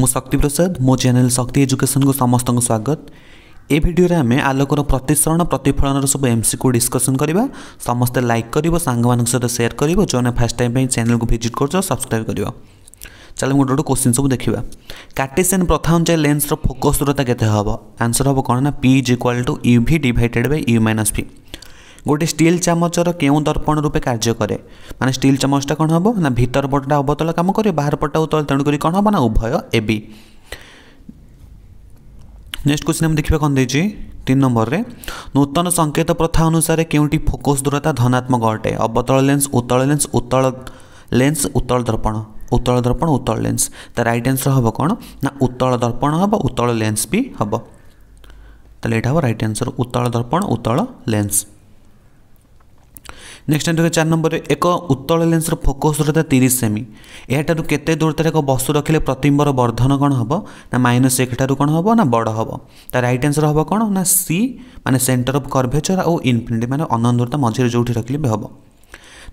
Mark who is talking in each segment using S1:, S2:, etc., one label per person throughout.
S1: ମୁଁ ଶକ୍ତି ପ୍ରସାଦ ମୋ ଚ୍ୟାନେଲ୍ ଶକ୍ତି ଏଜୁକେସନ୍କୁ ସମସ୍ତଙ୍କୁ ସ୍ୱାଗତ ଏ ଭିଡ଼ିଓରେ ଆମେ ଆଲୋକର ପ୍ରତିସରଣ ପ୍ରତିଫଳନର ସବୁ ଏମ୍ସିକୁ ଡିସ୍କସନ୍ କରିବା ସମସ୍ତେ ଲାଇକ୍ କରିବ ସାଙ୍ଗମାନଙ୍କ ସହିତ ସେୟାର କରିବ ଯେଉଁମାନେ ଫାର୍ଷ୍ଟ ଟାଇମ୍ ପାଇଁ ଚ୍ୟାନେଲ୍କୁ ଭିଜିଟ୍ କରୁଛ ସବସ୍କ୍ରାଇବ୍ କରିବ ଚାଲ ମୁଁ ଗୋଟେ ଗୋଟେ କୋଶ୍ଚିନ୍ ସବୁ ଦେଖିବା କାର୍ଟେସିଆନ୍ ପ୍ରଥା ଅନୁଯାୟୀ ଲେନ୍ସର ଫୋକସ୍ ଦୂରତା କେତେ ହେବ ଆନ୍ସର୍ ହେବ କ'ଣ ନା P is equal to U V divided by U minus V ଗୋଟେ ଷ୍ଟିଲ୍ ଚାମଚର କେଉଁ ଦର୍ପଣ ରୂପେ କାର୍ଯ୍ୟ କରେ ମାନେ ଷ୍ଟିଲ୍ ଚାମଚଟା କ'ଣ ହେବ ନା ଭିତର ପଟଟା ଅବତଳ କାମ କରିବ ବାହାର ପଟଟା ଉତ୍ତଳ ତେଣୁକରି କ'ଣ ହେବ ନା ଉଭୟ ଏବି ନେକ୍ସଟ କ୍ୱେଶ୍ଚିନ୍ ଆମେ ଦେଖିବା କ'ଣ ଦେଇଛି ତିନି ନମ୍ବରରେ ନୂତନ ସଙ୍କେତ ପ୍ରଥା ଅନୁସାରେ କେଉଁଟି ଫୋକସ୍ ଦୂରତା ଧନାତ୍ମକ ଅଟେ ଅବତଳ ଲେନ୍ସ ଉତ୍ତଳ ଲେନ୍ସ ଉତ୍ତଳ ଲେନ୍ସ ଉତ୍ତଳ ଦର୍ପଣ ଉତ୍ତଳ ଦର୍ପଣ ଉତ୍ତଳ ଲେନ୍ସ ତା ରାଇଟ୍ ଆନ୍ସର ହେବ କ'ଣ ନା ଉତ୍ତଳ ଦର୍ପଣ ହେବ ଉତ୍ତଳ ଲେନ୍ସ ବି ହେବ ତାହେଲେ ଏଇଟା ହେବ ରାଇଟ୍ ଆନ୍ସର ଉତ୍ତଳ ଦର୍ପଣ ଉତ୍ତଳ ଲେନ୍ସ ନେକ୍ସଟ ଜାଣିଥିବେ ଚାରି ନମ୍ବରରେ ଏକ ଉତ୍ତଳ ଲେନ୍ସର ଫୋକସ୍ ଦୂରତା ତିରିଶ ସେମି ଏହାଠାରୁ କେତେ ଦୂରତାରେ ଏକ ବସ୍ତୁ ରଖିଲେ ପ୍ରତିମ୍ବର ବର୍ଦ୍ଧନ କ'ଣ ହେବ ନା ମାଇନସ୍ ଏକଠାରୁ କ'ଣ ହେବ ନା ବଡ଼ ହେବ ତା ରାଇଟ୍ ଆନ୍ସର ହେବ କ'ଣ ନା ସି ମାନେ ସେଣ୍ଟର ଅଫ୍ କର୍ଭେଚର ଆଉ ଇନଫିନିଟି ମାନେ ଅନନ୍ତ ଦୂରତା ମଝିରେ ଯେଉଁଠି ରଖିଲେ ହେବ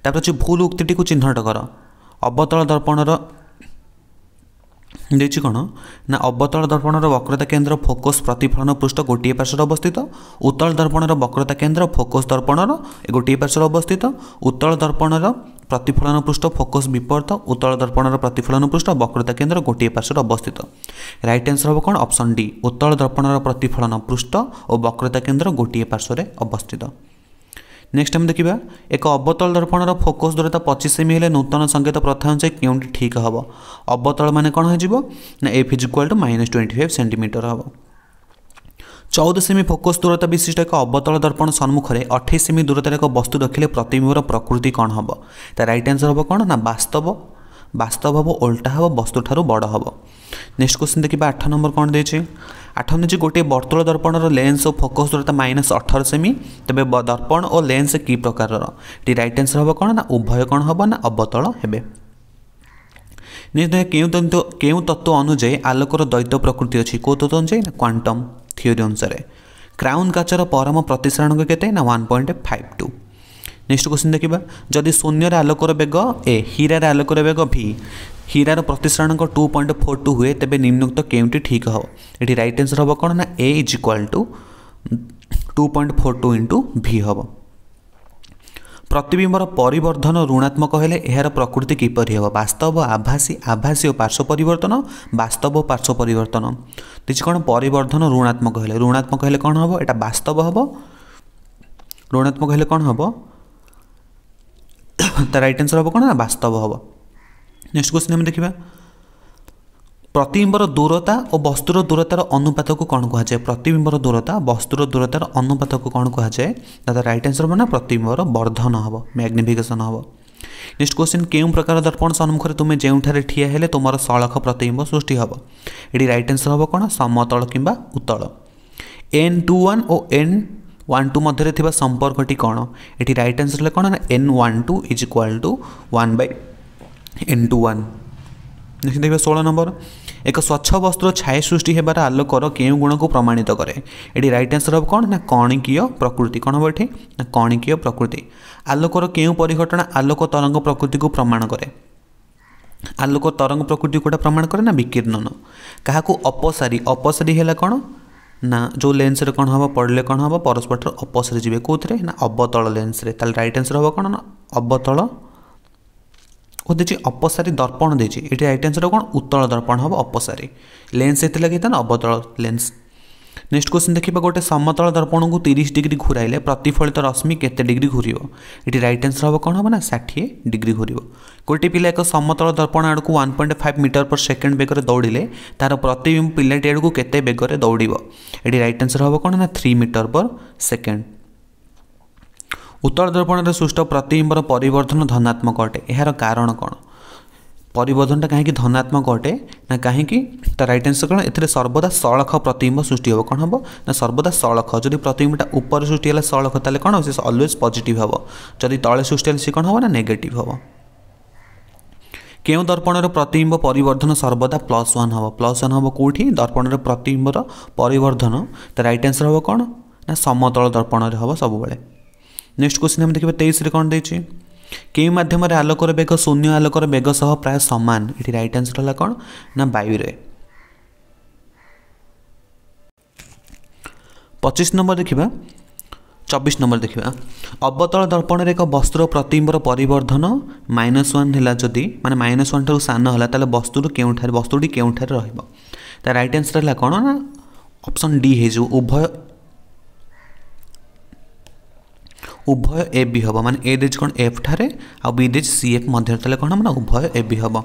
S1: ତାପରେ ଅଛି ଭୁଲ ଉକ୍ତିଟିକୁ ଚିହ୍ନଟ କର ଅବତଳ ଦର୍ପଣର ଦେଇଛି କ'ଣ ନା ଅବତଳ ଦର୍ପଣର ବକ୍ରତା କେନ୍ଦ୍ର ଫୋକସ୍ ପ୍ରତିଫଳନ ପୃଷ୍ଠ ଗୋଟିଏ ପାର୍ଶ୍ୱରେ ଅବସ୍ଥିତ ଉତ୍ତଳ ଦର୍ପଣର ବକ୍ରତା କେନ୍ଦ୍ର ଫୋକସ୍ ଦର୍ପଣର ଗୋଟିଏ ପାର୍ଶ୍ୱରେ ଅବସ୍ଥିତ ଉତ୍ତଳ ଦର୍ପଣର ପ୍ରତିଫଳନ ପୃଷ୍ଠ ଫୋକସ୍ ବିପରୀତ ଉତ୍ତଳ ଦର୍ପଣର ପ୍ରତିଫଳନ ପୃଷ୍ଠ ବକ୍ରତା କେନ୍ଦ୍ର ଗୋଟିଏ ପାର୍ଶ୍ୱରେ ଅବସ୍ଥିତ ରାଇଟ୍ ଆନ୍ସର୍ ହେବ କ'ଣ ଅପସନ୍ ଡି ଉତ୍ତଳ ଦର୍ପଣର ପ୍ରତିଫଳନ ପୃଷ୍ଠ ଓ ବକ୍ରତା କେନ୍ଦ୍ର ଗୋଟିଏ ପାର୍ଶ୍ୱରେ ଅବସ୍ଥିତ ନେକ୍ସଟ ଆମେ ଦେଖିବା ଏକ ଅବତଳ ଦର୍ପଣର ଫୋକସ୍ ଦୂରତା ପଚିଶ ସେମି ହେଲେ ନୂତନ ସଙ୍କେତ ପ୍ରଥା ଅନୁଯାୟୀ କେଉଁଠି ଠିକ୍ ହେବ ଅବତଳ ମାନେ କ'ଣ ହେଇଯିବ ନା F is equal to minus twenty five centimetre ହେବ ଚଉଦ ସେମି ଫୋକସ୍ ଦୂରତା ବିଶିଷ୍ଟ ଏକ ଅବତଳ ଦର୍ପଣ ସମ୍ମୁଖରେ ଅଠେଇଶ ସେମି ଦୂରତାରେ ଏକ ବସ୍ତୁ ରଖିଲେ ପ୍ରତିବିମ୍ବର ପ୍ରକୃତି କ'ଣ ହେବ ତା ରାଇଟ୍ ଆନ୍ସର୍ ହେବ କ'ଣ ନା ବାସ୍ତବ ବାସ୍ତବ ହେବ ଓଲ୍ଟା ହେବ ବସ୍ତୁଠାରୁ ବଡ଼ ହେବ ନେକ୍ସଟ କ୍ୱେଶ୍ଚିନ୍ ଦେଖିବା ଆଠ ନମ୍ବର କ'ଣ ଦେଇଛି আট ইঞ্চি গোটিয়ে বর্তুল দর্পণর লেন্স ও ফোকস দূরতা মাইনাস অঠর সেমি তবে দর্পণ ও লেন্স কি প্রকারর এটি রাইট আনসর হব কোণ না উভয় কোণ হব না অবতল হবে নির্ণয় কেউ তত্ত্ব কেউ তত্ত্ব অনুযায়ী আলোকর দ্বৈত প্রকৃতি অছি কেউ তত্ত্ব অনুযায়ী না কোয়ান্টম থিওরি অনুসারে ক্রাউন কাচর পরম প্রতিসরণক কেতে না one point five two next question দেখা যদি শূন্যর আলোকর বেগ এ হীরার আলোকর বেগ ভি ହୀରାର ପ୍ରତିସରଣାଙ୍କ ଟୁ ପଏଣ୍ଟ ଫୋର୍ ଟୁ ହୁଏ ତେବେ ନିମ୍ନୋକ୍ତ କେଉଁଟି ଠିକ୍ ହେବ ଏଠି ରାଇଟ୍ ଆନ୍ସର୍ ହେବ କ'ଣ ନା A is equal to two point four two into V ହେବ ପ୍ରତିବିମ୍ବର ପରିବର୍ଦ୍ଧନ ଋଣାତ୍ମକ ହେଲେ ଏହାର ପ୍ରକୃତି କିପରି ହେବ ବାସ୍ତବ ଆଭାସୀ ଆଭାସୀ ଓ ପାର୍ଶ୍ୱ ପରିବର୍ତ୍ତନ ବାସ୍ତବ ଓ ପାର୍ଶ୍ୱ ପରିବର୍ତ୍ତନ କିଛି କ'ଣ ପରିବର୍ଦ୍ଧନ ଋଣାତ୍ମକ ହେଲେ ଋଣାତ୍ମକ ହେଲେ କ'ଣ ହେବ ଏଇଟା ବାସ୍ତବ ହେବ ଋଣାତ୍ମକ ହେଲେ କ'ଣ ହେବ ତା ରାଇଟ୍ ଆନ୍ସର୍ ହେବ କ'ଣ ନା ବାସ୍ତବ ହେବ ନେକ୍ସଟ କ୍ୱେଶ୍ଚିନ୍ ଆମେ ଦେଖିବା ପ୍ରତିବିମ୍ବର ଦୂରତା ଓ ବସ୍ତୁର ଦୂରତାର ଅନୁପାତକୁ କ'ଣ କୁହାଯାଏ ପ୍ରତିବିମ୍ବର ଦୂରତା ବସ୍ତୁର ଦୂରତାର ଅନୁପାତକୁ କ'ଣ କୁହାଯାଏ ଦାଦା ରାଇଟ୍ ଆନ୍ସର ହେବ ନା ପ୍ରତିବିମ୍ବର ବର୍ଦ୍ଧନ ହେବ ମ୍ୟାଗ୍ନିଫିକେସନ୍ ହେବ ନେକ୍ସଟ କ୍ୱେଶ୍ଚିନ୍ କେଉଁ ପ୍ରକାର ଦର୍ପଣ ସମ୍ମୁଖରେ ତୁମେ ଯେଉଁଠାରେ ଠିଆ ହେଲେ ତୁମର ସଳଖ ପ୍ରତିବିମ୍ବ ସୃଷ୍ଟି ହେବ ଏଠି ରାଇଟ୍ ଆନ୍ସର ହେବ କ'ଣ ସମତଳ କିମ୍ବା ଉତ୍ତଳ ଏନ୍ ଟୁ ୱାନ୍ ଓ ଏନ୍ ୱାନ୍ ଟୁ ମଧ୍ୟରେ ଥିବା ସମ୍ପର୍କଟି କ'ଣ ଏଠି ରାଇଟ୍ ଆନ୍ସର ହେଲେ କ'ଣ ନା N one two is equal to one by into one next ଦେଖିବା ଷୋହଳ ନମ୍ବର ଏକ ସ୍ୱଚ୍ଛ ବସ୍ତୁର ଛାଇ ସୃଷ୍ଟି ହେବାର ଆଲୋକର କେଉଁ ଗୁଣକୁ ପ୍ରମାଣିତ କରେ ଏଠି ରାଇଟ୍ ଆନ୍ସର ହେବ କ'ଣ ନା କଣିକୀୟ ପ୍ରକୃତି କ'ଣ ହେବ ଏଠି ନା କଣିକୀୟ ପ୍ରକୃତି ଆଲୋକର କେଉଁ ପରିଘଟଣା ଆଲୋକ ତରଙ୍ଗ ପ୍ରକୃତିକୁ ପ୍ରମାଣ କରେ ଆଲୋକ ତରଙ୍ଗ ପ୍ରକୃତି କେଉଁଟା ପ୍ରମାଣ କରେ ନା ବିକୀର୍ଣ୍ଣନ କାହାକୁ ଅପସାରୀ ଅପସାରୀ ହେଲା କ'ଣ ନା ଯେଉଁ ଲେନ୍ସରେ କ'ଣ ହେବ ପଡ଼ିଲେ କ'ଣ ହେବ ପରସ୍ପରଠାରୁ ଅପସାରୀ ଯିବେ କେଉଁଥିରେ ନା ଅବତଳ ଲେନ୍ସରେ ତାହେଲେ ରାଇଟ୍ ଆନ୍ସର ହେବ କ'ଣ ନା ଅବତଳ খদেছি অপসারী দর্পণ দেছি এটি রাইট আনসার হবা কোন উত্তল দর্পণ হবা অপসারী লেন্স এতি লাগিতা না অবতল লেন্স নেক্সট কোশ্চেন দেখিবা গটা সমতল দর্পণ কো 30 ডিগ্রি ঘোরাইলে প্রতিফলিত রশ্মি কতে ডিগ্রি ঘুরিব এটি রাইট আনসার হবা কোন হবা না 60 ডিগ্রি ঘুরিব কোটি পিলা এক সমতল দর্পণ আড় কো 1.5 মিটার পর সেকেন্ড বেগের দৌড়িলে তার প্রতিবিম্ব পিলা টেড কো কতে বেগের দৌড়িব এটি রাইট আনসার হবা কোন না 3 মিটার পর সেকেন্ড ଉତ୍ତର ଦର୍ପଣରେ ସୃଷ୍ଟ ପ୍ରତିବିମ୍ବର ପରିବର୍ତ୍ତନ ଧନାତ୍ମକ ଅଟେ ଏହାର କାରଣ କ'ଣ ପରିବର୍ତ୍ତନଟା କାହିଁକି ଧନାତ୍ମକ ଅଟେ ନା କାହିଁକି ତା ରାଇଟ୍ ଆନ୍ସର କ'ଣ ଏଥିରେ ସର୍ବଦା ସଳଖ ପ୍ରତିବିମ୍ବ ସୃଷ୍ଟି ହେବ କ'ଣ ହେବ ନା ସର୍ବଦା ସଳଖ ଯଦି ପ୍ରତିବିମ୍ବଟା ଉପରେ ସୃଷ୍ଟି ହେଲା ସଳଖ ତାହେଲେ କ'ଣ ହେବ ସେ ଅଲୱେଜ୍ ପଜିଟିଭ୍ ହେବ ଯଦି ତଳେ ସୃଷ୍ଟି ହେଲେ ସେ କ'ଣ ହେବ ନା ନେଗେଟିଭ୍ ହେବ କେଉଁ ଦର୍ପଣର ପ୍ରତିବିମ୍ବ ପରିବର୍ତ୍ତନ ସର୍ବଦା ପ୍ଲସ୍ ୱାନ୍ ହେବ ପ୍ଲସ୍ ୱାନ୍ ହେବ କେଉଁଠି ଦର୍ପଣର ପ୍ରତିବିମ୍ବର ପରିବର୍ତ୍ତନ ତା ରାଇଟ୍ ଆନ୍ସର ହେବ କ'ଣ ନା ସମତଳ ଦର୍ପଣରେ ହେବ ସବୁବେଳେ ନେକ୍ସଟ କ୍ୱେଶ୍ଚିନ୍ ଆମେ ଦେଖିବା ତେଇଶରେ କ'ଣ ଦେଇଛି କେଉଁ ମାଧ୍ୟମରେ ଆଲୋକର ବେଗ ଶୂନ୍ୟ ଆଲୋକର ବେଗ ସହ ପ୍ରାୟ ସମାନ ଏଠି ରାଇଟ୍ ଆନ୍ସର୍ ହେଲା କ'ଣ ନା ବାୟୁରେ ପଚିଶ ନମ୍ବର ଦେଖିବା ଚବିଶ ନମ୍ବର ଦେଖିବା ଅବତଳ ଦର୍ପଣରେ ଏକ ବସ୍ତୁର ପ୍ରତିମ୍ବର ପରିବର୍ଦ୍ଧନ ମାଇନସ୍ ୱାନ୍ ହେଲା ଯଦି ମାନେ ମାଇନସ୍ ୱାନ୍ ଠାରୁ ସାନ ହେଲା ତାହେଲେ ବସ୍ତୁରୁ କେଉଁଠାରେ ବସ୍ତୁଟି କେଉଁଠାରେ ରହିବ ତା ରାଇଟ୍ ଆନ୍ସର୍ ହେଲା କ'ଣ ନା ଅପସନ୍ ଡି ହେଇଯିବ ଉଭୟ ଉଭୟ ଏ ବି ହେବ ମାନେ ଏ ଦେଇଛି କ'ଣ ଏଫ୍ ଠାରେ ଆଉ ବି ଦେଇଛି ସି ଏଫ୍ ମଧ୍ୟରେ ତାହେଲେ କ'ଣ ମାନେ ଉଭୟ ଏ ବି ହେବ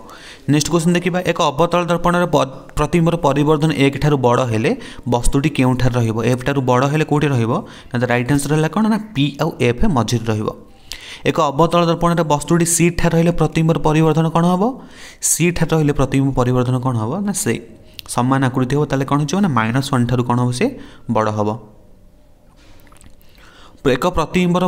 S1: ନେକ୍ସଟ କ୍ୱେଶ୍ଚିନ୍ ଦେଖିବା ଏକ ଅବତଳ ଦର୍ପଣର ପ୍ରତିମ୍ବର ପରିବର୍ତ୍ତନ ଏକ ଠାରୁ ବଡ଼ ହେଲେ ବସ୍ତୁଟି କେଉଁଠାରେ ରହିବ ଏଫ୍ ଠାରୁ ବଡ଼ ହେଲେ କେଉଁଠି ରହିବ ନା ତା ରାଇଟ୍ ଆନ୍ସର୍ ହେଲା କ'ଣ ନା ପି ଆଉ ଏଫ୍ ମଝିରେ ରହିବ ଏକ ଅବତଳ ଦର୍ପଣରେ ବସ୍ତୁଟି ସି ଠାରେ ରହିଲେ ପ୍ରତିମ୍ବର ପରିବର୍ତ୍ତନ କ'ଣ ହେବ ସି ଠାରେ ରହିଲେ ପ୍ରତିମ୍ବ ପରିବର୍ତ୍ତନ କ'ଣ ହେବ ନା ସେ ସମାନ ଆକୃତି ହେବ ତାହେଲେ କ'ଣ ହେଇଯିବ ନା ମାଇନସ୍ ୱାନ୍ ଠାରୁ କ'ଣ ହେବ ସେ ବଡ଼ ହେବ ଏକ ପ୍ରତିବିମ୍ବର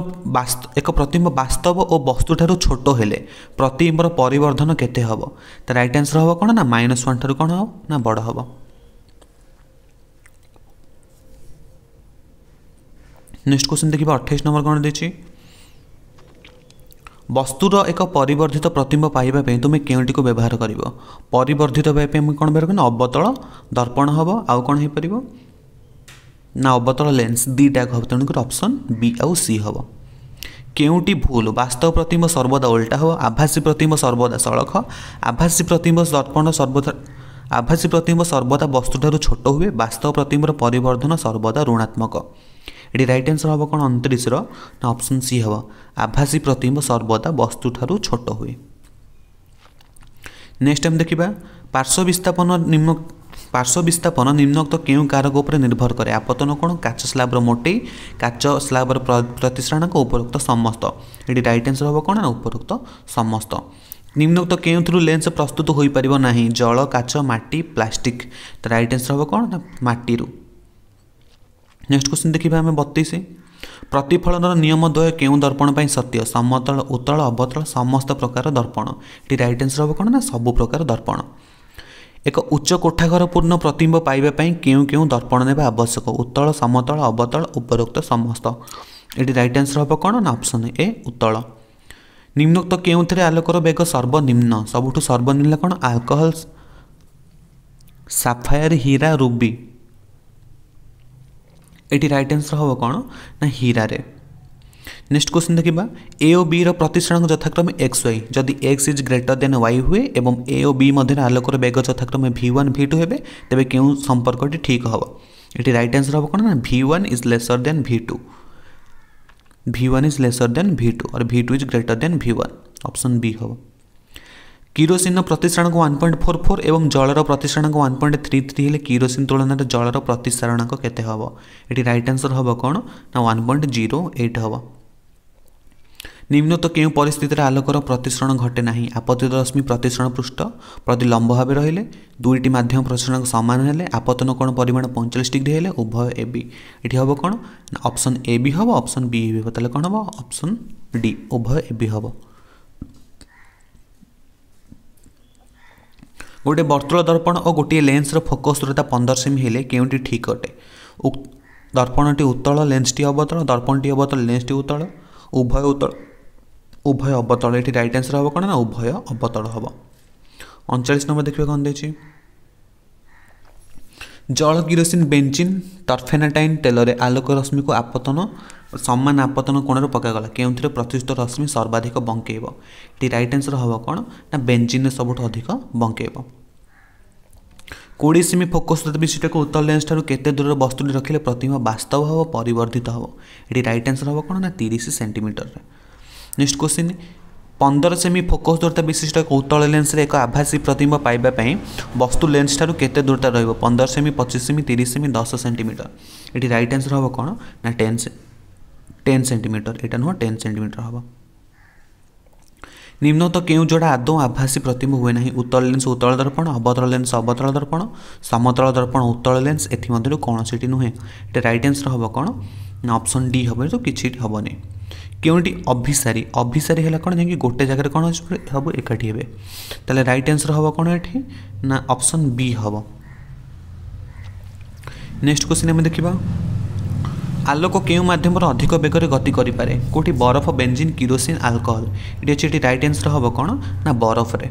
S1: ଏକ ପ୍ରତିବିମ୍ବ ବାସ୍ତବ ଓ ବସ୍ତୁଠାରୁ ଛୋଟ ହେଲେ ପ୍ରତିବିମ୍ବର ପରିବର୍ଦ୍ଧନ କେତେ ହେବ ତ ରାଇଟ୍ ଆନ୍ସର୍ ହେବ କ'ଣ ନା ମାଇନସ୍ ୱାନ୍ ଠାରୁ କ'ଣ ହେବ ନା ବଡ଼ ହେବ ନେକ୍ସଟ କ୍ୱେଶ୍ଚନ୍ ଦେଖିବା ଅଠେଇଶ ନମ୍ବର କ'ଣ ଦେଇଛି ବସ୍ତୁର ଏକ ପରିବର୍ଦ୍ଧିତ ପ୍ରତିମ୍ବ ପାଇବା ପାଇଁ ତୁମେ କେଉଁଟିକୁ ବ୍ୟବହାର କରିବ ପରିବର୍ଦ୍ଧିତ ପାଇବା ପାଇଁ ଆମେ କ'ଣ ବ୍ୟବହାର କରିବା ଅବତଳ ଦର୍ପଣ ହେବ ଆଉ କ'ଣ ହେଇପାରିବ ନା ଅବତଳ ଲେନ୍ସ ଦୁଇଟାକ ହେବ ତେଣୁକରି ଅପସନ୍ ବି ଆଉ ସି ହେବ କେଉଁଟି ଭୁଲ ବାସ୍ତବ ପ୍ରତିମ୍ବ ସର୍ବଦା ଓଲଟା ହେବ ଆଭାସୀ ପ୍ରତିମ୍ବ ସର୍ବଦା ସଳଖ ଆଭାସୀ ପ୍ରତିମ୍ବ ଦର୍ପଣ ସର୍ବଦା ଆଭାସୀ ପ୍ରତିମ୍ବ ସର୍ବଦା ବସ୍ତୁଠାରୁ ଛୋଟ ହୁଏ ବାସ୍ତବ ପ୍ରତିମ୍ବର ପରିବର୍ତ୍ତନ ସର୍ବଦା ଋଣାତ୍ମକ ଏଠି ରାଇଟ୍ ଆନ୍ସର୍ ହେବ କ'ଣ ଅଣତିରିଶର ନା ଅପସନ୍ ସି ହେବ ଆଭାସୀ ପ୍ରତିମ୍ବ ସର୍ବଦା ବସ୍ତୁଠାରୁ ଛୋଟ ହୁଏ ନେକ୍ସଟ ଆମେ ଦେଖିବା ପାର୍ଶ୍ୱ ବିସ୍ଥାପନ ନିମ ପାର୍ଶ୍ୱ ବିସ୍ଥାପନ ନିମ୍ନକ୍ତ କେଉଁ କାରକ ଉପରେ ନିର୍ଭର କରେ ଆପତନ କ'ଣ କାଚ ସ୍ଲାବର ମୋଟେଇ କାଚ ସ୍ଲାବର ପ୍ରତିଶ୍ରାଣକ ଉପରୋକ୍ତ ସମସ୍ତ ଏଠି ରାଇଟ୍ ଆନ୍ସର୍ ହେବ କ'ଣ ନା ଉପରୋକ୍ତ ସମସ୍ତ ନିମ୍ନକ୍ତ କେଉଁଥିରୁ ଲେନ୍ସ ପ୍ରସ୍ତୁତ ହୋଇପାରିବ ନାହିଁ ଜଳ କାଚ ମାଟି ପ୍ଲାଷ୍ଟିକ୍ ତ ରାଇଟ୍ ଆନ୍ସର୍ ହେବ କ'ଣ ନା ମାଟିରୁ ନେକ୍ସଟ କ୍ୱେଶ୍ଚିନ୍ ଦେଖିବା ଆମେ ବତିଶ ପ୍ରତିଫଳନର ନିୟମ ଦ୍ୱୟ କେଉଁ ଦର୍ପଣ ପାଇଁ ସତ୍ୟ ସମତଳ ଉତ୍ତଳ ଅବତଳ ସମସ୍ତ ପ୍ରକାର ଦର୍ପଣ ଏଠି ରାଇଟ୍ ଆନ୍ସର୍ ହେବ କ'ଣ ନା ସବୁ ପ୍ରକାର ଦର୍ପଣ ଏକ ଉଚ୍ଚ କୋଠାଘରପୂର୍ଣ୍ଣ ପ୍ରତିମ୍ବ ପାଇବା ପାଇଁ କେଉଁ କେଉଁ ଦର୍ପଣ ନେବା ଆବଶ୍ୟକ ଉତ୍ତଳ ସମତଳ ଅବତଳ ଉପରୋକ୍ତ ସମସ୍ତ ଏଠି ରାଇଟ୍ ଆନ୍ସର୍ ହେବ କ'ଣ ନା ଅପସନ୍ ଏ ଉତ୍ତଳ ନିମ୍ନୋକ୍ତ କେଉଁଥିରେ ଆଲୋକର ବେଗ ସର୍ବନିମ୍ନ ସବୁଠୁ ସର୍ବନିମ୍ନ କ'ଣ ଆଲକୋହଲ ସାଫାୟାର ହୀରା ରୁବି ଏଠି ରାଇଟ୍ ଆନ୍ସର୍ ହେବ କ'ଣ ନା ହୀରାରେ ନେକ୍ସଟ କ୍ୱେଶ୍ଚିନ୍ ଦେଖିବା ଏ ଓ ବିର ପ୍ରତିଷ୍ଠାନକ ଯଥାକ୍ରମେ ଏକ୍ସ ୱାଇ ଯଦି X is greater than Y ହୁଏ ଏବଂ ଏ ଓ ବି ମଧ୍ୟରେ ଆଲୋକର ବେଗ ଯଥାକ୍ରମେ ଭି ୱାନ୍ ଭି ଟୁ ହେବେ ତେବେ କେଉଁ ସମ୍ପର୍କଟି ଠିକ୍ ହେବ ଏଠି ରାଇଟ୍ ଆନ୍ସର୍ ହେବ କ'ଣ ନା V one is lesser than V two V one is lesser than V two or V two is greater than V one option B ହେବ କିରୋସିନ୍ର ପ୍ରତିଷ୍ଠାନକ ୱାନ୍ ପଏଣ୍ଟ ଫୋର୍ ଫୋର୍ ଏବଂ ଜଳର ପ୍ରତିଷ୍ଠାନକ ୱାନ୍ ପଏଣ୍ଟ ଥ୍ରୀ ଥ୍ରୀ ହେଲେ kerosene ତୁଳନାରେ ଜଳର ପ୍ରତିଷ୍ଠାରଣାଙ୍କ କେତେ ହେବ ଏଠି ରାଇଟ୍ ଆନ୍ସର୍ ହେବ କ'ଣ ନା ୱାନ୍ ପଏଣ୍ଟ ଜିରୋ ଏଇଟ୍ ହେବ নিম্নত কেউ পরিস্থিতিতে আলোকর প্রতিসরণ ঘটে না আপতিত রশ্মি প্রতিসরণ পৃষ্ঠ প্রতি লম্ব ভাবে রহলে দুইটি মাধ্যম প্রতিসরণ সমান হলে আপতন কোণ পরিমাণ পঁয়চাশ ডিগ্রি হলে উভয় এ বি এটি হব কোণ না অপশন এ বি হব অপশন বি হব তাহলে কোণ হব অপশন ডি উভয় এ বি হব গোটে বর্তুল দর্পণ ও গোটিয়ে লেন্সর ফোকস দূরতা পনেরো সেমি হলে কেউটি ঠিক অটে দর্পণটি উত্তল লেন্সটি অবতল দর্পণটি অবতল লেন্সটি উত্তল উভয় উত্তল ଉଭୟ ଅବତଳ ଏଠି ରାଇଟ୍ ଆନ୍ସର୍ ହେବ କ'ଣ ନା ଉଭୟ ଅବତଳ ହେବ ଅଣଚାଳିଶ ନମ୍ବର ଦେଖିବା କ'ଣ ଦେଇଛି ଜଳ କିରୋସିନ୍ ବେଞ୍ଜିନ୍ ଟର୍ଫେନାଟାଇନ୍ ତେଲରେ ଆଲୋକ ରଶ୍ମିକୁ ଆପତନ ସମାନ ଆପତନ କୋଣରେ ପକାଗଲା କେଉଁଥିରେ ପ୍ରତିଷ୍ଠିତ ରଶ୍ମି ସର୍ବାଧିକ ବଙ୍କେଇବ ଏଠି ରାଇଟ୍ ଆନ୍ସର୍ ହେବ କ'ଣ ନା ବେଞ୍ଜିନ୍ରେ ସବୁଠୁ ଅଧିକ ବଙ୍କେଇବ କୋଡ଼ିଏ ସେମି ଫୋକସ୍ ବିଶିଷ୍ଟକୁ ଉତ୍ତର ଲେନ୍ସ ଠାରୁ କେତେ ଦୂରର ବସ୍ତୁଟି ରଖିଲେ ପ୍ରତିମା ବାସ୍ତବ ହେବ ପରିବର୍ଦ୍ଧିତ ହେବ ଏଠି ରାଇଟ୍ ଆନ୍ସର୍ ହେବ କ'ଣ ନା ତିରିଶ ସେଣ୍ଟିମିଟରରେ नेक्स्ट क्वेश्चन पंदर सेमी फोकस दूरता विशिष्ट कौतल लेन्सरे एक आभासी प्रतिम्ब पाइबा वस्तु लेन्स ठार् के दूरता रोक पंदर सेमी पचिश सेमी तीस सेमी दस सेमिटर ये रईट आन्सर हम कौन ना टेन से टेन सेमिटर यहाँ नुह टेन सेमिटर हम निम्न तो क्यों जोड़ा आदो आभासी प्रतिम्ब हुए ना उत्तर लेन्स उत्तल दर्पण अबतल लेन्स अबतल दर्पण समतल दर्पण उत्तल लेन्स एम कौन सी नुहे ये रईट आन्सर हम कौन ना अप्सन डी हम तो किसी हेनी କେଉଁଠି ଅଭିସାରୀ ଅଭିସାରୀ ହେଲା କ'ଣ ଯାଇକି ଗୋଟେ ଜାଗାରେ କ'ଣ ସବୁ ଏକାଠି ହେବେ ତାହେଲେ ରାଇଟ୍ ଆନ୍ସର୍ ହେବ କ'ଣ ଏଠି ନା ଅପସନ୍ ବି ହେବ ନେକ୍ସଟ କ୍ୱେଶ୍ଚିନ୍ ଆମେ ଦେଖିବା ଆଲୋକ କେଉଁ ମାଧ୍ୟମରେ ଅଧିକ ବେଗରେ ଗତି କରିପାରେ କେଉଁଠି ବରଫ ବେଞ୍ଜିନ୍ କିରୋସିନ୍ ଆଲକୋହଲ ଏଠି ଅଛି ଏଠି ରାଇଟ୍ ଆନ୍ସର୍ ହେବ କ'ଣ ନା ବରଫରେ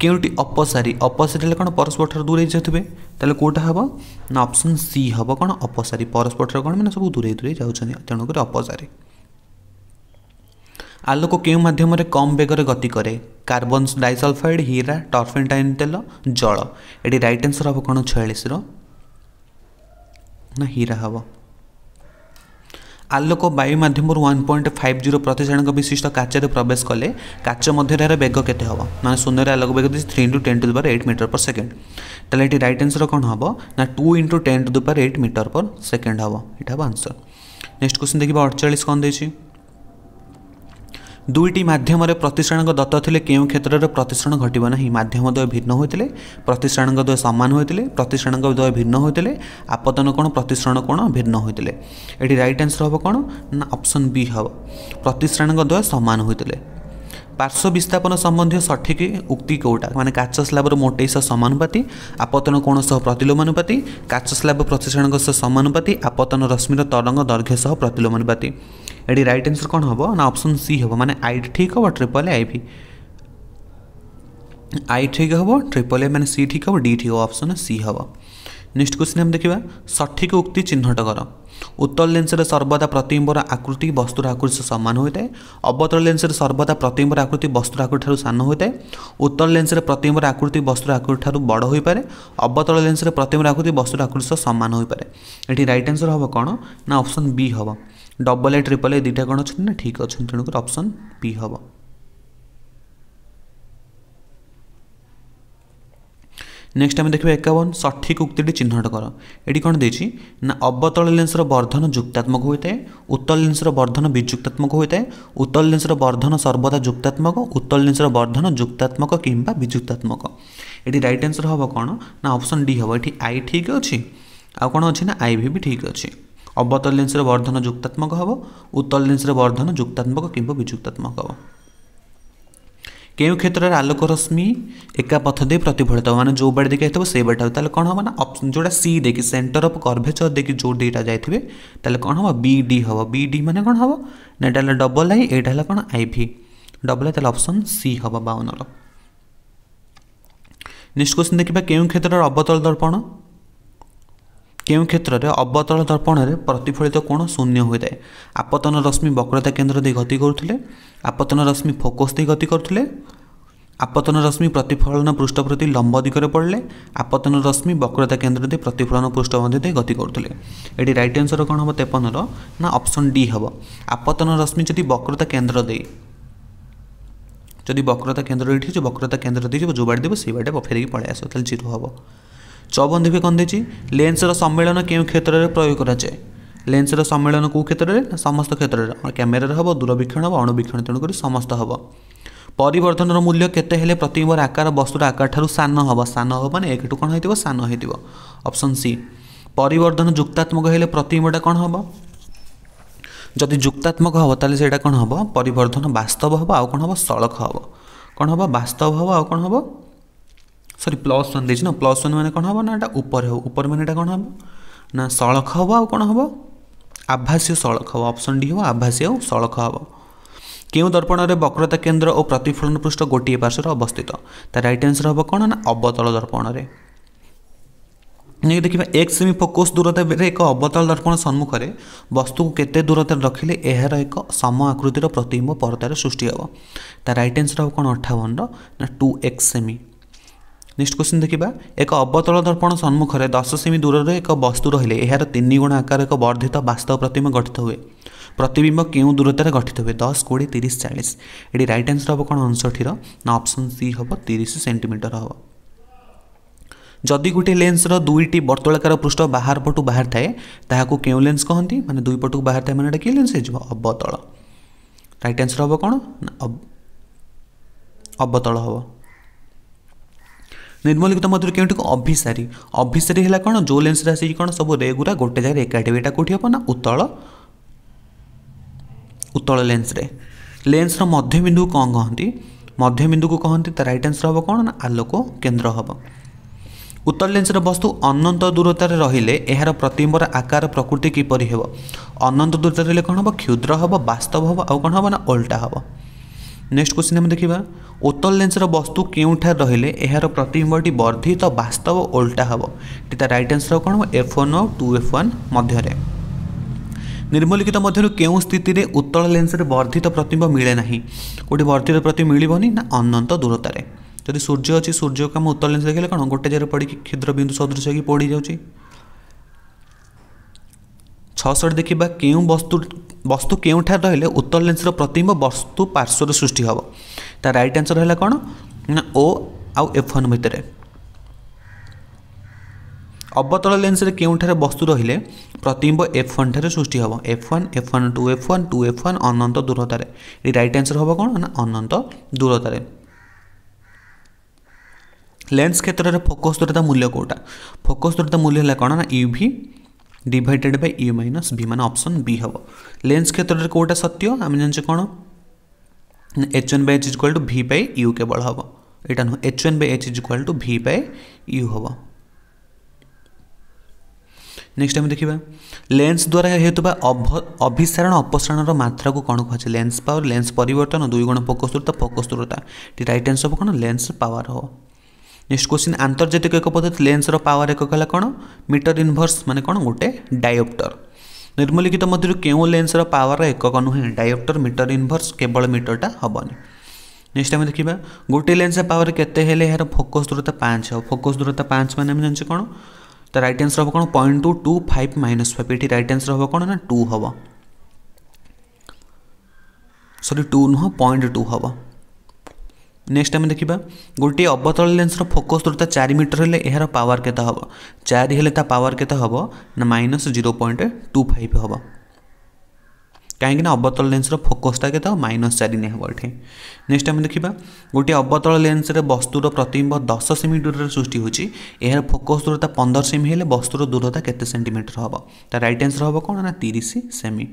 S1: କେଉଁଠି ଅପସାରି ଅପସାରି ହେଲେ କ'ଣ ପରସ୍ପରଠାରୁ ଦୂରେଇ ଯାଉଥିବେ ତାହେଲେ କେଉଁଟା ହେବ ନା ଅପସନ୍ ସି ହେବ କ'ଣ ଅପସାରି ପରସ୍ପରଠାରୁ କ'ଣ ମାନେ ସବୁ ଦୂରେଇ ଦୂରେଇ ଯାଉଛନ୍ତି ତେଣୁକରି ଅପସାରି ଆଲୋକ କେଉଁ ମାଧ୍ୟମରେ କମ୍ ବେଗରେ ଗତି କରେ କାର୍ବନ୍ ଡାଇସଲଫାଇଡ୍ ହୀରା ଟର୍ଫେଣ୍ଟାଇନ୍ ତେଲ ଜଳ ଏଠି ରାଇଟ୍ ଆନ୍ସର୍ ହେବ କ'ଣ ଛୟାଳିଶର ନା ହୀରା ହେବ ଆଲୋକ ବାୟୁ ମାଧ୍ୟମରୁ ୱାନ୍ ପଏଣ୍ଟ ଫାଇଭ୍ ଜିରୋ ପ୍ରତିଶତାଙ୍କ ବିଶିଷ୍ଟ କାଚରେ ପ୍ରବେଶ କଲେ କାଚ ମଧ୍ୟରେ ଏହାର ବେଗ କେତେ ହେବ ମାନେ ଶୂନ୍ୟରେ ଆଲୋକ ବେଗ ଦେଇଛି ଥ୍ରୀ ଇଣ୍ଟୁ ଟେନ୍ ଟୁ ଦୁବାର ଏଇଟ୍ ମିଟର ପର୍ ସେକେଣ୍ଡ ତାହେଲେ ଏଠି ରାଇଟ୍ ଆନ୍ସର୍ କ'ଣ ହେବ ନା ଟୁ ଇଣ୍ଟୁ ଟେନ୍ ଟୁ ଦୁବାର ଏଇଟ୍ ମିଟର ପର୍ ସେକେଣ୍ଡ ହେବ ଏଇଟା ହେବ ଆନ୍ସର୍ ନେକ୍ସଟ क्वेश्चन देखा अड़चाश कौन देखिए दुईटी माध्यम र प्रतिष्ठानको दत्त ले के क् क्षेत्र प्रतिष्ठान घट्यो नै माध्यमद्वय भिन्न हुँदै प्रतिष्ठानको द्वय समान हुँदै प्रतिष्ठान द्वय भिन्न हुँदै आपतन कण प्रतिशो को रट आन्सर हे कप्सन वि हव प्रतिष्ठान द्वय समान हुँदै पार्श्व विस्थापन सम्बन्धीय सठिक उक्ति केटा मे काच स्वर मोटैस समानुपाति आपतन कोण प्रतिलोमानुपाति काच स्लाब प्रतिष्ठानको सह समा आपतन रश्मिर तरङ दैस प्रतिलोमानुपाति এটি রাইট আনসর কোণ হব না অপশন সি হব মানে আই ঠিক হব ট্রিপল এ আইভি আই ঠিক হব ট্রিপল এ মানে সি ঠিক হব ডি ঠিক হব অপশন সি হব নেক্সট কোশ্চিন আমি দেখিবা সঠিক উক্তি চিহ্নট কর উত্তল লেন্সরে সর্বদা প্রতিবিম্বর আকৃতি বস্তুর আকৃতি সমান হয়ে অবতল লেন্সরে সর্বদা প্রতিবিম্বর আকৃতি বস্তুর আকৃতি ঠার সান হয়ে উত্তল লেন্সরে প্রতিবিম্বর আকৃতি বস্তুর আকৃতি ঠার বড় হয়ে পড়ে অবতল লেন্সরে প্রতিবিম্বর আকৃতি বস্তুর আকৃতি সমান হয়ে পড়ে এটি রাইট আনসর হব কোণ না অপশন বি হব ডবল ଏ ଟ୍ରିପଲ୍ ଏ ଦୁଇଟା କ'ଣ ଅଛନ୍ତି ନା ଠିକ୍ ଅଛନ୍ତି ତେଣୁକରି ଅପସନ୍ ପି ହେବ নেক্সট আমি দেখব একাবন সঠিক উক্তিটি চিহ্নট কর এটি কোণ দিয়েছি না অবতল লেন্সর বর্ধন যুক্তাত্মক হয়ে থাকে উত্তল লেন্সর বর্ধন বিযুক্তাত্মক হয়ে থাকে উত্তল লেন্সর বর্ধন সর্বদা যুক্তাত্মক উত্তল লেন্সর বর্ধন যুক্তাত্মক কিংবা বিযুক্তাত্মক এটি রাইট আনসর হব কোণ না অপশন ডি হব এটি আই ঠিক অছি আউ কোণ অছি না আই ভি বি ঠিক অছি ଅବତଳ ଲେନ୍ସର ବର୍ଦ୍ଧନ ଯୁକ୍ତାତ୍ମକ ହେବ ଉତ୍ତଳ ଲେନ୍ସର ବର୍ଦ୍ଧନ ଯୁକ୍ତାତ୍ମକ କିମ୍ବା ବିଯୁକ୍ତାତ୍ମକ ହେବ କେଉଁ କ୍ଷେତ୍ରରେ ଆଲୋକ ରଶ୍ମି ଏକା ପଥ ଦେଇ ପ୍ରତିଫଳିତ ହେବ ମାନେ ଯେଉଁ ବାଟେ ଦେଖି ଯାଇଥିବ ସେଇ ବାଟେ ହେବ ତାହେଲେ କ'ଣ ହେବ ନା ଅପସନ୍ ଯେଉଁଟା ସି ଦେଇକି ସେଣ୍ଟର ଅଫ୍ କର୍ଭେଚର୍ ଦେଇକି ଯେଉଁ ଦୁଇଟା ଯାଇଥିବେ ତାହେଲେ କ'ଣ ହେବ ବି ଡି ହେବ ବି ଡି ମାନେ କ'ଣ ହେବ ନା ଏଇଟା ହେଲା ଡବଲ୍ ଆଇ ଏଇଟା ହେଲା କ'ଣ ଆଇ ଭି ଡବଲ୍ ଆଇ ତାହେଲେ ଅପସନ୍ ସି ହେବ ବାଉନର ନେକ୍ସଟ କ୍ୱେଶ୍ଚିନ୍ ଦେଖିବା କେଉଁ କ୍ଷେତ୍ରରେ ଅବତଳ ଦର୍ପଣ କେଉଁ କ୍ଷେତ୍ରରେ ଅବତଳ ଦର୍ପଣରେ ପ୍ରତିଫଳିତ କୋଣ ଶୂନ୍ୟ ହୋଇଥାଏ ଆପତନ ରଶ୍ମି ବକ୍ରତା କେନ୍ଦ୍ର ଦେଇ ଗତି କରୁଥିଲେ ଆପତନ ରଶ୍ମି ଫୋକସ୍ ଦେଇ ଗତି କରୁଥିଲେ ଆପତନ ରଶ୍ମି ପ୍ରତିଫଳନ ପୃଷ୍ଠ ପ୍ରତି ଲମ୍ବ ଦିଗରେ ପଡ଼ିଲେ ଆପତନ ରଶ୍ମି ବକ୍ରତା କେନ୍ଦ୍ର ଦେଇ ପ୍ରତିଫଳନ ପୃଷ୍ଠ ମଧ୍ୟ ଦେଇ ଗତି କରୁଥିଲେ ଏଠି ରାଇଟ୍ ଆନ୍ସର୍ କ'ଣ ହେବ ତେପନର ନା ଅପସନ୍ ଡି ହେବ ଆପତନ ରଶ୍ମି ଯଦି ବକ୍ରତା କେନ୍ଦ୍ର ଦେଇ ଯଦି ବକ୍ରତା କେନ୍ଦ୍ର ଏଠି ବକ୍ରତା କେନ୍ଦ୍ର ଦେଇ ଯୋଉ ବାଡ଼ି ଦେବ ସେଇ ବାଡ଼ିଟା ପଫେରିକି ପଳାଇ ଆସିବ ତାହେଲେ ଜିରୋ ହେବ ଚୌବନ୍ଧୀ ବି କ'ଣ ଦେଇଛି ଲେନ୍ସର ସମ୍ମିଳନ କେଉଁ କ୍ଷେତ୍ରରେ ପ୍ରୟୋଗ କରାଯାଏ ଲେନ୍ସର ସମ୍ମିଳନ କେଉଁ କ୍ଷେତ୍ରରେ ନା ସମସ୍ତ କ୍ଷେତ୍ରରେ କ୍ୟାମେରାରେ ହେବ ଦୂରବୀକ୍ଷଣ ହେବ ଅଣୁବୀକ୍ଷଣ ତେଣୁକରି ସମସ୍ତ ହେବ ପରିବର୍ତ୍ତନର ମୂଲ୍ୟ କେତେ ହେଲେ ପ୍ରତିବିମ୍ବର ଆକାର ବସ୍ତୁର ଆକାର ଠାରୁ ସାନ ହେବ ସାନ ହେବ ମାନେ ଏକଠୁ କ'ଣ ହେଇଥିବ ସାନ ହେଇଥିବ ଅପସନ୍ ସି ପରିବର୍ତ୍ତନ ଯୁକ୍ତାତ୍ମକ ହେଲେ ପ୍ରତିବିମ୍ବଟା କ'ଣ ହେବ ଯଦି ଯୁକ୍ତାତ୍ମକ ହେବ ତାହେଲେ ସେଇଟା କ'ଣ ହେବ ପରିବର୍ତ୍ତନ ବାସ୍ତବ ହେବ ଆଉ କ'ଣ ହେବ ସଳଖ ହେବ କ'ଣ ହେବ ବାସ୍ତବ ହେବ ଆଉ କ'ଣ ହେବ ସରି ପ୍ଲସ୍ ୱାନ୍ ଦେଇଛି ନା ପ୍ଲସ୍ ୱାନ୍ ମାନେ କ'ଣ ହେବ ନା ଏଇଟା ଉପର ହେବ ଉପର ମାନେ ଏଇଟା କ'ଣ ହେବ ନା ସଳଖ ହେବ ଆଉ କ'ଣ ହେବ ଆଭାସୀୟ ସଳଖ ହେବ ଅପସନ୍ ଡି ହେବ ଆଭାସୀୟ ଆଉ ସଳଖ ହେବ କେଉଁ ଦର୍ପଣରେ ବକ୍ରତା କେନ୍ଦ୍ର ଓ ପ୍ରତିଫଳନ ପୃଷ୍ଠ ଗୋଟିଏ ପାର୍ଶ୍ୱରେ ଅବସ୍ଥିତ ତା ରାଇଟ୍ ଆନ୍ସର୍ ହେବ କ'ଣ ନା ଅବତଳ ଦର୍ପଣରେ ନେଇ ଦେଖିବା ଏକ ସେମି ଫୋକସ୍ ଦୂରତାରେ ଏକ ଅବତଳ ଦର୍ପଣ ସମ୍ମୁଖରେ ବସ୍ତୁକୁ କେତେ ଦୂରତାରେ ରଖିଲେ ଏହାର ଏକ ସମ ଆକୃତିର ପ୍ରତିବିମ୍ବ ପରତାରେ ସୃଷ୍ଟି ହେବ ତା ରାଇଟ୍ ଆନ୍ସର୍ ହେବ କ'ଣ ଅଠାବନର ନା ଟୁ ଏକ୍ସ ସେମି ନେକ୍ସଟ କ୍ୱେଶ୍ଚିନ୍ ଦେଖିବା ଏକ ଅବତଳ ଦର୍ପଣ ସମ୍ମୁଖରେ ଦଶ ସେମି ଦୂରରେ ଏକ ବସ୍ତୁ ରହିଲେ ଏହାର ତିନି ଗୁଣ ଆକାର ଏକ ବର୍ଦ୍ଧିତ ବାସ୍ତବ ପ୍ରତିମ୍ବ ଗଠିତ ହୁଏ ପ୍ରତିବିମ୍ବ କେଉଁ ଦୂରତାରେ ଗଠିତ ହୁଏ ଦଶ କୋଡ଼ିଏ ତିରିଶ ଚାଳିଶ ଏଠି ରାଇଟ୍ ଆନ୍ସର ହେବ କ'ଣ ଅଣଷଠିର ନା ଅପସନ୍ ସି ହେବ ତିରିଶ ସେଣ୍ଟିମିଟର ହେବ ଯଦି ଗୋଟିଏ ଲେନ୍ସର ଦୁଇଟି ବର୍ତ୍ତଳାକାର ପୃଷ୍ଠ ବାହାର ପଟୁ ବାହାରି ଥାଏ ତାହାକୁ କେଉଁ ଲେନ୍ସ କହନ୍ତି ମାନେ ଦୁଇ ପଟକୁ ବାହାରି ଥାଏ ମାନେ ଏଇଟା କି ଲେନ୍ସ ହେଇଯିବ ଅବତଳ ରାଇଟ୍ ଆନ୍ସର ହେବ କ'ଣ ଅବତଳ ହେବ ନିର୍ମଲିଙ୍କ ମଧ୍ୟରୁ କେଉଁଠିକୁ ଅଭିସାରି ଅଭିସାରି ହେଲା କ'ଣ ଯେଉଁ ଲେନ୍ସରେ ଆସିକି କ'ଣ ସବୁ ରେ ଗୁରା ଗୋଟେ ଜାଗାରେ ଏକାଠି ହେବେ ଏଇଟା କେଉଁଠି ହେବ ନା ଉତ୍ତଳ ଉତ୍ତଳ ଲେନ୍ସରେ ଲେନ୍ସର ମଧ୍ୟବିନ୍ଦୁକୁ କ'ଣ କହନ୍ତି ମଧ୍ୟବିନ୍ଦୁକୁ କହନ୍ତି ତା ରାଇଟ୍ ଆନ୍ସର ହେବ କ'ଣ ନା ଆଲୋକ କେନ୍ଦ୍ର ହେବ ଉତ୍ତର ଲେନ୍ସର ବସ୍ତୁ ଅନନ୍ତ ଦୂରତାରେ ରହିଲେ ଏହାର ପ୍ରତିବିମ୍ବର ଆକାର ପ୍ରକୃତି କିପରି ହେବ ଅନନ୍ତ ଦୂରତାରେ ରହିଲେ କ'ଣ ହେବ କ୍ଷୁଦ୍ର ହେବ ବାସ୍ତବ ହେବ ଆଉ କ'ଣ ହେବ ନା ଓଲଟା ହେବ ନେକ୍ସଟ କ୍ୱେଶ୍ଚିନ୍ ଆମେ ଦେଖିବା ଉତ୍ତଲ ଲେନ୍ସର ବସ୍ତୁ କେଉଁଠାରେ ରହିଲେ ଏହାର ପ୍ରତିବିମ୍ବଟି ବର୍ଦ୍ଧିତ ବାସ୍ତବ ଓଲଟା ହେବ ଏଠି ତା ରାଇଟ୍ ଆନ୍ସର କ'ଣ ହେବ ଏଫ୍ ୱାନ୍ ଆଉ ଟୁ ଏଫ୍ ୱାନ୍ ମଧ୍ୟରେ ନିର୍ମଲିଖିତ ମଧ୍ୟରୁ କେଉଁ ସ୍ଥିତିରେ ଉତ୍ତଳ ଲେନ୍ସରେ ବର୍ଦ୍ଧିତ ପ୍ରତିମ୍ବ ମିଳେ ନାହିଁ କେଉଁଠି ବର୍ଦ୍ଧିତ ପ୍ରତିମ୍ବ ମିଳିବନି ନା ଅନନ୍ତ ଦୂରତାରେ ଯଦି ସୂର୍ଯ୍ୟ ଅଛି ସୂର୍ଯ୍ୟକୁ ଆମେ ଉତ୍ତଳ ଲେନ୍ସ ଦେଖିଲେ କ'ଣ ଗୋଟେ ଜାଗାରେ ପଡ଼ିକି କ୍ଷୁଦ୍ର ବିନ୍ଦୁ ସଦୃଶ ହେଇକି ପଡ଼ିଯାଉଛି ଛଅଶହରେ ଦେଖିବା କେଉଁ ବସ୍ତୁ ବସ୍ତୁ କେଉଁଠାରେ ରହିଲେ ଉତ୍ତର ଲେନ୍ସର ପ୍ରତିମ୍ବ ବସ୍ତୁ ପାର୍ଶ୍ୱରେ ସୃଷ୍ଟି ହେବ ତା ରାଇଟ୍ ଆନ୍ସର୍ ହେଲା କ'ଣ ନା ଓ ଆଉ ଏଫ୍ ୱାନ୍ ଭିତରେ ଅବତଳ ଲେନ୍ସରେ କେଉଁଠାରେ ବସ୍ତୁ ରହିଲେ ପ୍ରତିମ୍ବ ଏଫ୍ ୱାନ୍ ଠାରେ ସୃଷ୍ଟି ହେବ F one F one two F one two F one ଅନନ୍ତ ଦୂରତାରେ ଏଇ ରାଇଟ୍ ଆନ୍ସର ହେବ କ'ଣ ନା ଅନନ୍ତ ଦୂରତାରେ ଲେନ୍ସ କ୍ଷେତ୍ରରେ ଫୋକସ୍ ଦୂରତା ମୂଲ୍ୟ କେଉଁଟା ଫୋକସ୍ ଦୂରତା ମୂଲ୍ୟ ହେଲା କ'ଣ ନା U V divided by U minus V मान अप्सन बी हम लेंस क्षेत्र में कौटा सत्य आम जानते कौन H N by H is equal to V by U केवल हम यहाँ नुह H N by H is equal to V by यु हम नेक्स्ट आम देखा लेंस द्वारा होता अभिसारण अपसारण मात्रा को कौन कहु लेंस पावर लेंस पर दुई गुण फोकस दूरता फोकस दूरता रईट आंसर हम कौन लेंस पावर हो ନେକ୍ସଟ କ୍ୱେଶ୍ଚିନ୍ ଆନ୍ତର୍ଜାତିକ ଏକ ପଦ୍ଧତି ଲେନ୍ସର ପାୱାର ଏକକ ହେଲା କ'ଣ ମିଟର ଇନଭର୍ସ ମାନେ କ'ଣ ଗୋଟେ ଡାୟୋପ୍ଟର ନିର୍ମଲିଖିତ ମଧ୍ୟରୁ କେଉଁ ଲେନ୍ସର ପାୱାର ଏକକ ନୁହେଁ ଡାୟୋପ୍ଟର ମିଟର ଇନଭର୍ସ କେବଳ ମିଟରଟା ହେବନି ନେକ୍ସଟ ଆମେ ଦେଖିବା ଗୋଟିଏ ଲେନ୍ସ ପାୱାର କେତେ ହେଲେ ଏହାର ଫୋକସ୍ ଦୂରତା ପାଞ୍ଚ ହେବ ଫୋକସ୍ ଦୂରତା ପାଞ୍ଚ ମାନେ ଆମେ ଜାଣିଛେ କ'ଣ ତ ରାଇଟ୍ ଆନ୍ସର ହେବ କ'ଣ point two two five minus five ଏଠି ରାଇଟ୍ ଆନ୍ସର ହେବ କ'ଣ ନା ଟୁ ହେବ ସରି ଟୁ ନୁହଁ ପଏଣ୍ଟ ଟୁ ହେବ ନେକ୍ସଟ ଆମେ ଦେଖିବା ଗୋଟିଏ ଅବତଳ ଲେନ୍ସର ଫୋକସ୍ ଦୂରତା ଚାରି ମିଟର ହେଲେ ଏହାର ପାୱାର କେତେ ହେବ ଚାରି ହେଲେ ତା ପାୱାର କେତେ ହେବ ନା minus zero point two five ହେବ କାହିଁକିନା ଅବତଳ ଲେନ୍ସର ଫୋକସ୍ଟା କେତେ ହେବ ମାଇନସ୍ ଚାରି ନିଆହେବ ଏଠି ନେକ୍ସଟ ଆମେ ଦେଖିବା ଗୋଟିଏ ଅବତଳ ଲେନ୍ସରେ ବସ୍ତୁର ପ୍ରତିବିମ୍ବ ଦଶ ସେମି ଦୂରରେ ସୃଷ୍ଟି ହେଉଛି ଏହାର ଫୋକସ୍ ଦୂରତା ପନ୍ଦର ସେମି ହେଲେ ବସ୍ତୁର ଦୂରତା କେତେ ସେଣ୍ଟିମିଟର ହେବ ତା ରାଇଟ୍ ଆନ୍ସର ହେବ କ'ଣ ନା ତିରିଶ ସେମି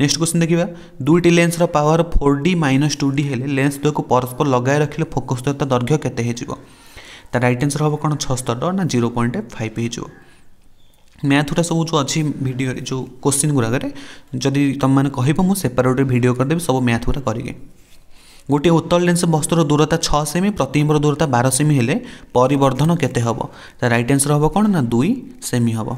S1: ନେକ୍ସଟ କ୍ୱେଶ୍ଚିନ୍ ଦେଖିବା ଦୁଇଟି ଲେନ୍ସର power four D minus two D ହେଲେ ଲେନ୍ସ ଦୁଇକୁ ପରସ୍ପର ଲଗାଇ ରଖିଲେ ଫୋକସ୍ ଦ୍ୱୟତା ଦୈର୍ଘ୍ୟ କେତେ ହେଇଯିବ ତା ରାଇଟ୍ ଆନ୍ସର ହେବ କ'ଣ ଛସ୍ତର ନା ଜିରୋ ପଏଣ୍ଟ ଫାଇଭ୍ ହେଇଯିବ ମ୍ୟାଥ୍ ଗୁଡ଼ା ସବୁ ଯେଉଁ ଅଛି ଭିଡ଼ିଓରେ ଯେଉଁ କୋଶ୍ଚିନ୍ ଗୁଡ଼ାକରେ ଯଦି ତୁମମାନେ କହିବ ମୁଁ ସେପାରେଟ୍ରେ ଭିଡ଼ିଓ କରିଦେବି ସବୁ ମ୍ୟାଥ୍ ଗୁଡ଼ା କରିକି ଗୋଟିଏ ଉତ୍ତଳ ଲେନ୍ସ ବସ୍ତୁର ଦୂରତା ଛଅ ସେମି ପ୍ରତିବିମ୍ବର ଦୂରତା ବାର ସେମି ହେଲେ ପରିବର୍ଦ୍ଧନ କେତେ ହେବ ତା ରାଇଟ୍ ଆନ୍ସର ହେବ କ'ଣ ନା ଦୁଇ ସେମି ହେବ